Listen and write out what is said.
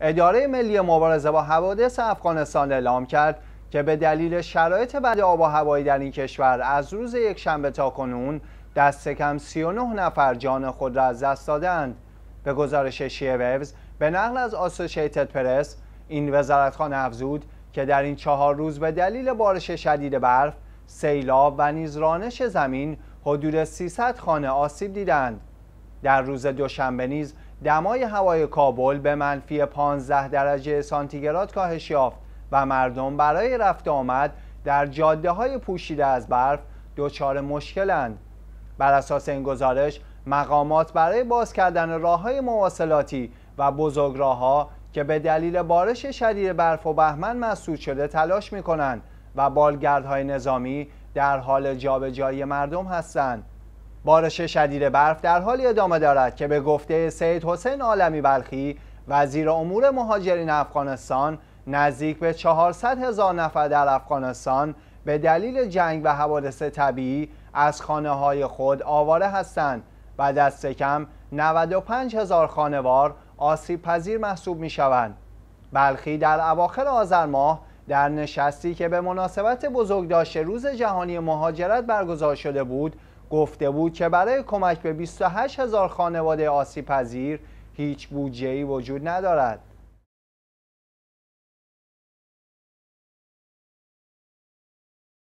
اداره ملی مبارزه با حوادث افغانستان اعلام کرد که به دلیل شرایط بد آب و هوایی در این کشور از روز یک شنبه تا کنون دست کم 39 نفر جان خود را از دست دادند به گزارش شیوز به نقل از آسوشیتد پرس این وزارتخانه افزود که در این چهار روز به دلیل بارش شدید برف سیلاب و نیز رانش زمین حدود 300 خانه آسیب دیدند در روز دوشنبه نیز دمای هوای کابل به منفی 15 درجه سانتیگراد کاهش یافت و مردم برای رفت آمد در جاده های پوشیده از برف دچار مشکلند بر اساس این گزارش مقامات برای باز کردن راه های مواصلاتی و راه که به دلیل بارش شدید برف و بهمن مسدود شده تلاش می کنند و بالگردهای نظامی در حال جابجایی مردم هستند بارش شدید برف در حالی ادامه دارد که به گفته سید حسین عالمی بلخی وزیر امور مهاجرین افغانستان نزدیک به 400 هزار نفر در افغانستان به دلیل جنگ و حوادث طبیعی از خانه های خود آواره هستند و دست کم 95 هزار خانوار آسیب پذیر محسوب می شوند. بلخی در اواخر آذر ماه در نشستی که به مناسبت بزرگداشت روز جهانی مهاجرت برگزار شده بود گفته بود که برای کمک به 28 هزار خانواده آسیب پذیر هیچ بودجه‌ای وجود ندارد